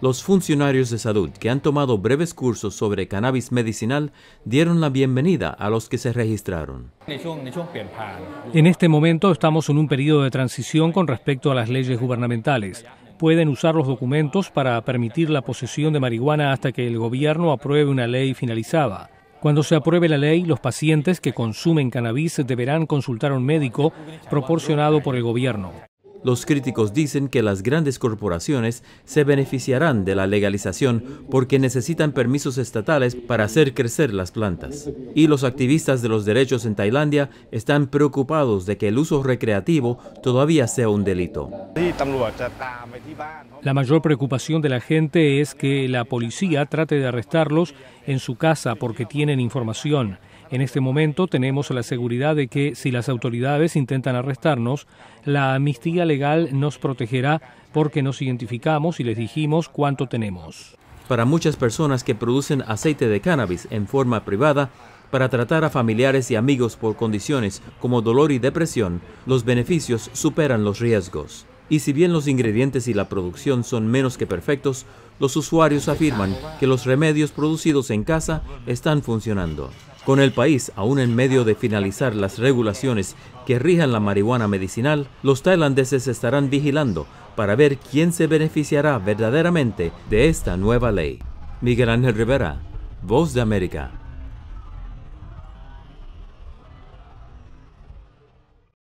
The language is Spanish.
Los funcionarios de salud que han tomado breves cursos sobre cannabis medicinal dieron la bienvenida a los que se registraron. En este momento estamos en un periodo de transición con respecto a las leyes gubernamentales. Pueden usar los documentos para permitir la posesión de marihuana hasta que el gobierno apruebe una ley finalizada. Cuando se apruebe la ley, los pacientes que consumen cannabis deberán consultar a un médico proporcionado por el gobierno. Los críticos dicen que las grandes corporaciones se beneficiarán de la legalización porque necesitan permisos estatales para hacer crecer las plantas. Y los activistas de los derechos en Tailandia están preocupados de que el uso recreativo todavía sea un delito. La mayor preocupación de la gente es que la policía trate de arrestarlos en su casa porque tienen información. En este momento tenemos la seguridad de que si las autoridades intentan arrestarnos, la amnistía legal nos protegerá porque nos identificamos y les dijimos cuánto tenemos. Para muchas personas que producen aceite de cannabis en forma privada, para tratar a familiares y amigos por condiciones como dolor y depresión, los beneficios superan los riesgos. Y si bien los ingredientes y la producción son menos que perfectos, los usuarios afirman que los remedios producidos en casa están funcionando. Con el país aún en medio de finalizar las regulaciones que rijan la marihuana medicinal, los tailandeses estarán vigilando para ver quién se beneficiará verdaderamente de esta nueva ley. Miguel Ángel Rivera, Voz de América.